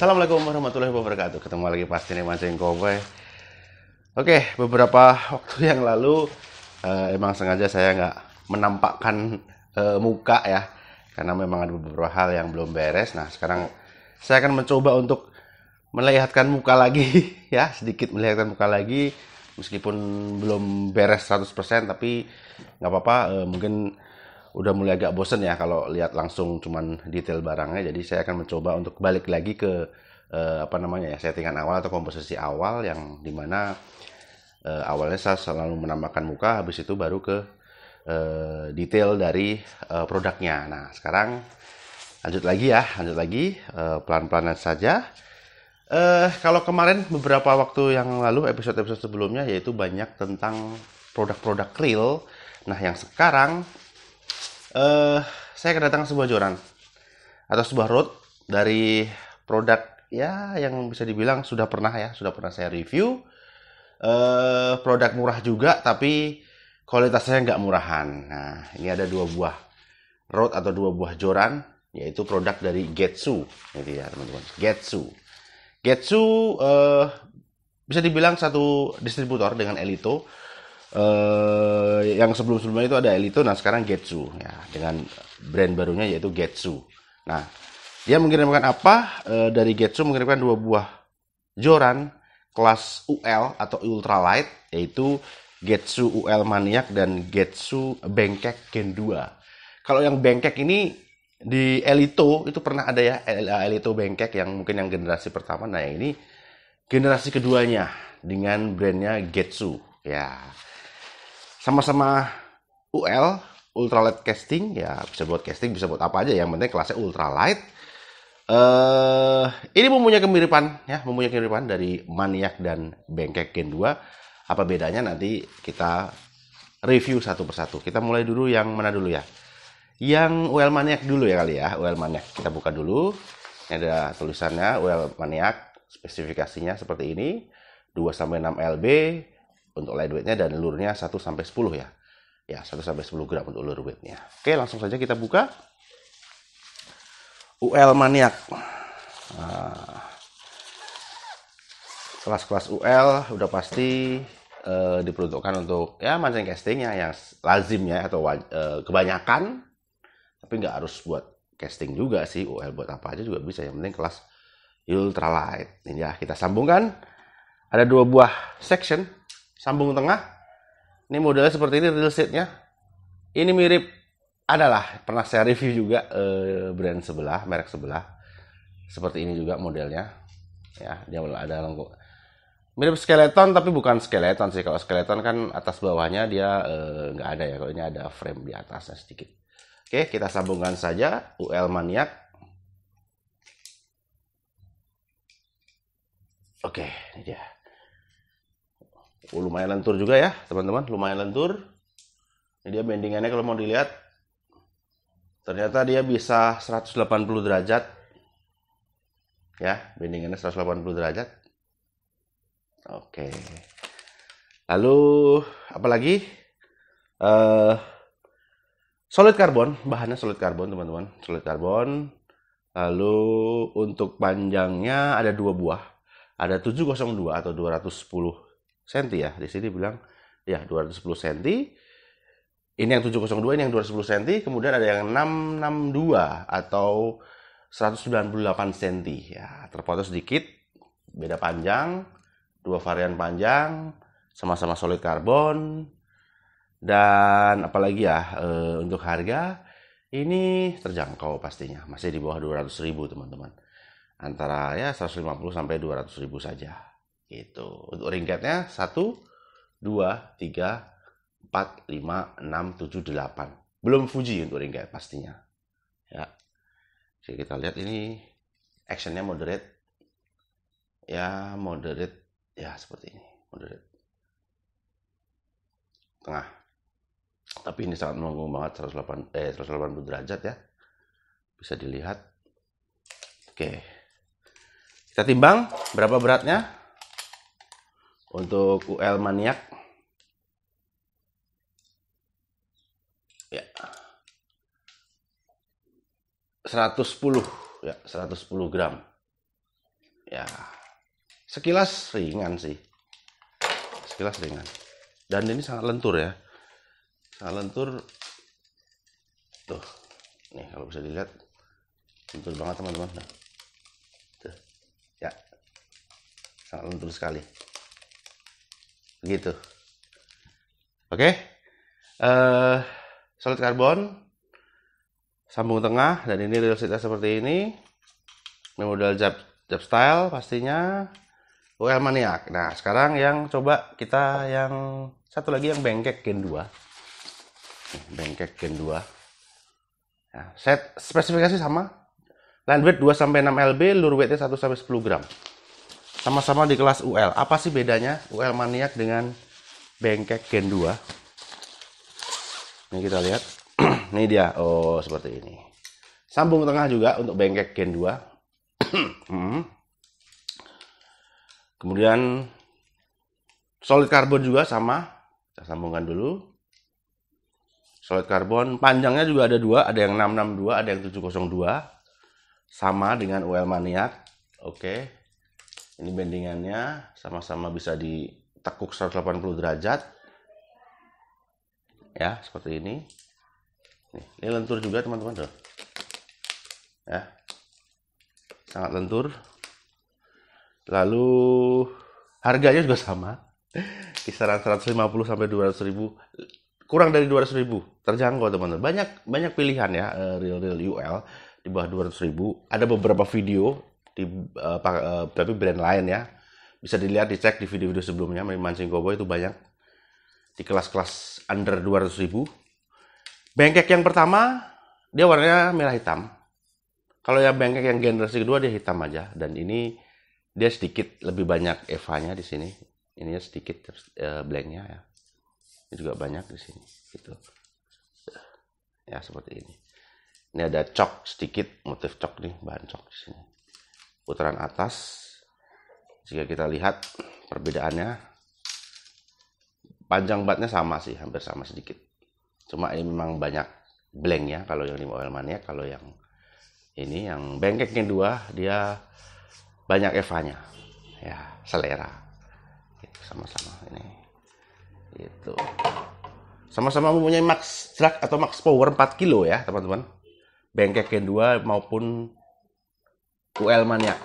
Assalamualaikum warahmatullahi wabarakatuh. Ketemu lagi pasti nih mancing koboi. Oke, beberapa waktu yang lalu uh, emang sengaja saya nggak menampakkan uh, muka ya, karena memang ada beberapa hal yang belum beres. Nah, sekarang saya akan mencoba untuk melihatkan muka lagi ya, sedikit melihatkan muka lagi meskipun belum beres 100% tapi nggak apa-apa uh, mungkin udah mulai agak bosen ya kalau lihat langsung cuman detail barangnya jadi saya akan mencoba untuk balik lagi ke eh, apa namanya ya settingan awal atau komposisi awal yang dimana eh, awalnya saya selalu menambahkan muka habis itu baru ke eh, detail dari eh, produknya nah sekarang lanjut lagi ya lanjut lagi eh, pelan-pelan saja eh, kalau kemarin beberapa waktu yang lalu episode-episode sebelumnya yaitu banyak tentang produk-produk real nah yang sekarang uh, saya kedatangan sebuah joran atau sebuah road dari produk ya yang bisa dibilang sudah pernah ya sudah pernah saya review uh, produk murah juga tapi kualitasnya nggak murahan nah ini ada dua buah road atau dua buah joran yaitu produk dari Getsu Jadi ya teman-teman Getsu Getsu uh, bisa dibilang satu distributor dengan Elito eh, yang sebelum-sebelumnya itu ada Elito, nah sekarang Getsu ya dengan brand barunya yaitu Getsu. Nah, dia mengirimkan apa? E, dari Getsu mengirimkan dua buah joran kelas UL atau ultralight yaitu Getsu UL Maniac dan Getsu Bengkek Gen 2. Kalau yang bengkek ini di Elito itu pernah ada ya Elito bengkek yang mungkin yang generasi pertama. Nah, ini generasi keduanya dengan brandnya Getsu. Ya sama-sama UL ultralight casting ya bisa buat casting bisa buat apa aja yang penting kelasnya ultralight uh, ini mempunyai kemiripan ya mempunyai kemiripan dari maniak dan bengkek gen 2 apa bedanya nanti kita review satu persatu kita mulai dulu yang mana dulu ya yang UL maniak dulu ya kali ya UL maniak kita buka dulu ini ada tulisannya UL maniak spesifikasinya seperti ini 2 sampai 6 LB untuk weightnya dan lurnya 1 sampai 10 ya. Ya, 1 sampai 10 gram untuk lure weightnya. Oke, langsung saja kita buka. UL maniak ah. Kelas-kelas nah, UL udah pasti uh, diperuntukkan untuk ya mancing castingnya yang lazim ya atau uh, kebanyakan tapi nggak harus buat casting juga sih UL buat apa aja juga bisa yang penting kelas ultralight ini ya kita sambungkan ada dua buah section sambung tengah ini modelnya seperti ini real seatnya, ini mirip adalah pernah saya review juga eh, brand sebelah merek sebelah seperti ini juga modelnya ya dia ada lengkuk, mirip skeleton tapi bukan skeleton sih kalau skeleton kan atas bawahnya dia eh, nggak eh, ada ya kalau ini ada frame di atasnya sedikit oke kita sambungkan saja UL maniak oke ini dia Oh, lumayan lentur juga ya, teman-teman. Lumayan lentur. Ini dia bendingannya kalau mau dilihat. Ternyata dia bisa 180 derajat. Ya, bendingannya 180 derajat. Oke. Lalu apalagi? Uh, eh, solid karbon, bahannya solid karbon, teman-teman. Solid karbon. Lalu untuk panjangnya ada dua buah. Ada 702 atau 210 cm ya. Di sini bilang ya 210 cm. Ini yang 702, ini yang 210 cm. Kemudian ada yang 662 atau 198 cm. Ya, terpotong sedikit, beda panjang, dua varian panjang, sama-sama solid karbon. Dan apalagi ya, e, untuk harga ini terjangkau pastinya. Masih di bawah 200 ribu teman-teman. Antara ya 150 sampai 200 ribu saja. Gitu. Untuk ringketnya satu dua tiga empat lima enam tujuh delapan Belum Fuji untuk ringket pastinya. Ya. Jadi kita lihat ini actionnya moderate. Ya, moderate. Ya, seperti ini. Moderate. Tengah. Tapi ini sangat menunggu banget 180, eh, 180 derajat ya. Bisa dilihat. Oke. Kita timbang berapa beratnya? untuk UL maniak ya 110 ya 110 gram ya sekilas ringan sih sekilas ringan dan ini sangat lentur ya sangat lentur tuh nih kalau bisa dilihat lentur banget teman-teman nah. tuh ya sangat lentur sekali gitu oke okay? uh, eh, solid karbon sambung tengah dan ini seatnya seperti ini ini model jab, jab style pastinya UL maniak nah sekarang yang coba kita yang satu lagi yang bengkek gen 2 bengkek gen 2 nah, set spesifikasi sama Land weight 2 sampai 6 lb lure weightnya 1 sampai 10 gram sama-sama di kelas UL. Apa sih bedanya UL maniak dengan bengkek Gen 2? Ini kita lihat. ini dia. Oh, seperti ini. Sambung tengah juga untuk bengkek Gen 2. Hmm. Kemudian solid karbon juga sama. Kita sambungkan dulu. Solid karbon panjangnya juga ada dua, ada yang 662, ada yang 702. Sama dengan UL maniak. Oke. Okay ini bandingannya sama-sama bisa ditekuk 180 derajat ya seperti ini ini lentur juga teman-teman ya sangat lentur lalu harganya juga sama kisaran 150 sampai 200 ribu kurang dari 200 ribu terjangkau teman-teman banyak banyak pilihan ya eh, real real UL di bawah 200 ribu ada beberapa video di uh, uh, tapi brand lain ya bisa dilihat dicek di video-video sebelumnya mancing koboi itu banyak di kelas-kelas under 200.000 ribu bengkek yang pertama dia warnanya merah hitam kalau yang bengkek yang generasi kedua dia hitam aja dan ini dia sedikit lebih banyak evanya di sini ini sedikit uh, blanknya ya ini juga banyak di sini gitu ya seperti ini ini ada cok sedikit motif cok nih bahan cok di sini putaran atas jika kita lihat perbedaannya panjang batnya sama sih hampir sama sedikit cuma ini memang banyak blank ya kalau yang lima oil mania kalau yang ini yang bengkeknya dua dia banyak evanya. ya selera sama-sama ini itu sama-sama mempunyai max drag atau max power 4 kilo ya teman-teman bengkeknya dua maupun UL Maniak.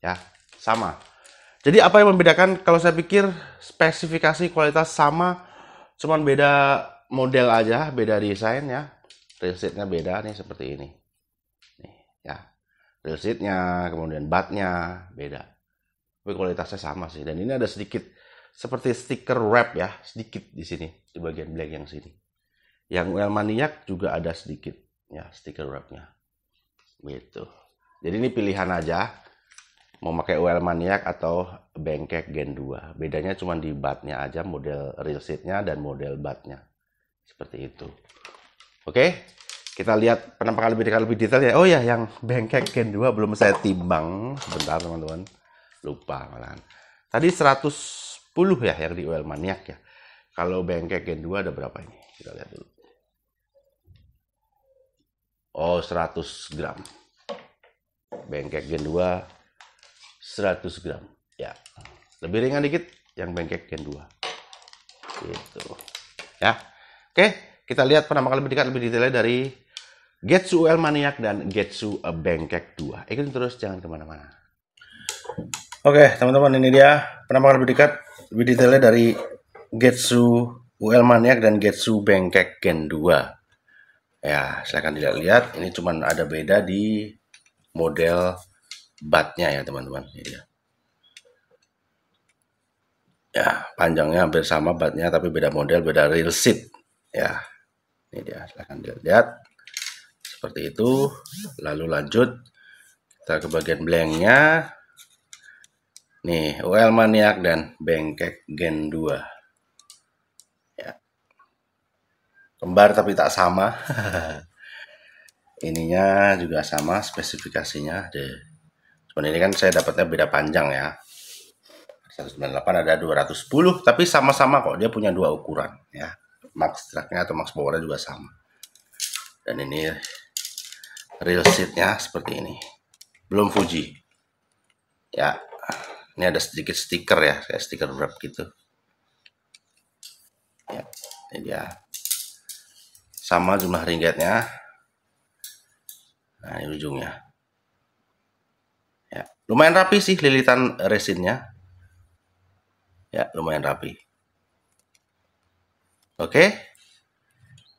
Ya. ya, sama. Jadi apa yang membedakan kalau saya pikir spesifikasi kualitas sama cuman beda model aja, beda desain ya. Real beda nih seperti ini. Nih, ya. Real kemudian batnya beda. Tapi kualitasnya sama sih. Dan ini ada sedikit seperti stiker wrap ya, sedikit di sini, di bagian black yang sini. Yang UL Maniak juga ada sedikit ya stiker wrapnya. Begitu. Jadi ini pilihan aja mau pakai UL Maniac atau bengkek Gen 2. Bedanya cuma di batnya aja, model real seatnya dan model batnya. Seperti itu. Oke, kita lihat penampakan lebih dekat lebih detail ya. Oh ya, yang bengkek Gen 2 belum saya timbang. Sebentar teman-teman. Lupa malahan. Tadi 110 ya yang di UL Maniac ya. Kalau bengkek Gen 2 ada berapa ini? Kita lihat dulu. Oh, 100 gram bengkek gen 2 100 gram ya lebih ringan dikit yang bengkek gen 2 gitu ya oke kita lihat penampakan lebih dekat lebih detailnya dari Getsu UL Maniak dan Getsu Bengkek 2 ikutin terus jangan kemana-mana oke teman-teman ini dia penampakan lebih dekat lebih detailnya dari Getsu UL Maniak dan Getsu Bengkek Gen 2 ya silahkan dilihat-lihat ini cuman ada beda di model batnya ya teman-teman ya. ya panjangnya hampir sama batnya tapi beda model beda real seat ya ini dia silahkan dilihat seperti itu lalu lanjut kita ke bagian blanknya nih UL maniak dan bengkek gen 2 ya kembar tapi tak sama ininya juga sama spesifikasinya deh cuman ini kan saya dapatnya beda panjang ya 198 ada 210 tapi sama-sama kok dia punya dua ukuran ya max tracknya atau max powernya juga sama dan ini real seatnya seperti ini belum Fuji ya ini ada sedikit stiker ya kayak stiker wrap gitu ya ini dia sama jumlah ringgitnya Nah, ini ujungnya. Ya, lumayan rapi sih lilitan resinnya. Ya, lumayan rapi. Oke.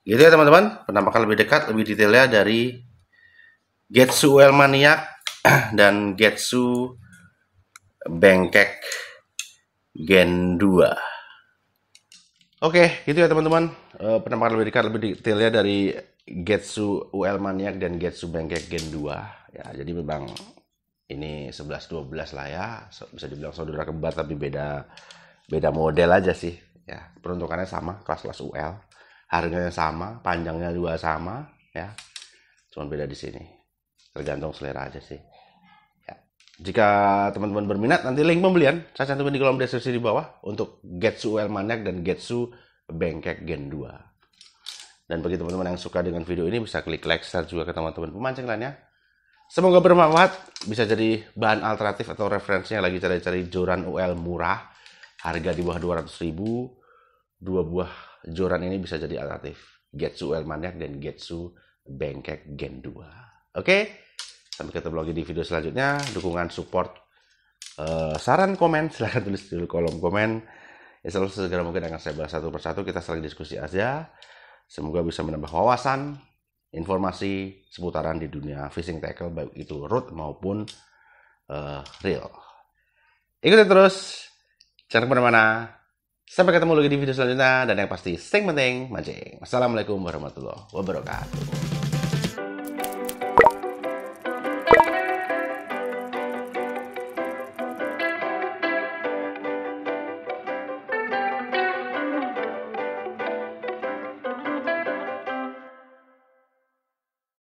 Gitu ya teman-teman, penampakan lebih dekat, lebih detailnya dari Getsu Elmaniac dan Getsu Bengkek Gen 2. Oke, gitu ya teman-teman. Eh, penampakan lebih dekat, lebih detailnya dari Getsu UL Maniac dan Getsu Bengkek Gen 2 ya jadi memang ini 11 12 lah ya bisa dibilang saudara kembar tapi beda beda model aja sih ya peruntukannya sama kelas-kelas UL harganya sama panjangnya juga sama ya Cuma beda di sini tergantung selera aja sih ya. jika teman-teman berminat nanti link pembelian saya cantumkan di kolom deskripsi di bawah untuk Getsu UL Maniac dan Getsu Bengkek Gen 2 dan bagi teman-teman yang suka dengan video ini bisa klik like, share juga ke teman-teman pemancing lainnya. Semoga bermanfaat, bisa jadi bahan alternatif atau referensinya lagi cari-cari joran UL murah, harga di bawah 200 ribu, dua buah joran ini bisa jadi alternatif. Getsu UL Maniac dan Getsu Bengkek Gen 2. Oke, sampai ketemu lagi di video selanjutnya. Dukungan, support, uh, saran, komen, silahkan tulis di kolom komen. Ya selalu segera mungkin akan saya bahas satu persatu, kita saling diskusi aja. Semoga bisa menambah wawasan, informasi seputaran di dunia fishing tackle baik itu root maupun uh, eh, reel. Ikuti terus, jangan kemana-mana. Sampai ketemu lagi di video selanjutnya dan yang pasti sing penting mancing. Assalamualaikum warahmatullahi wabarakatuh.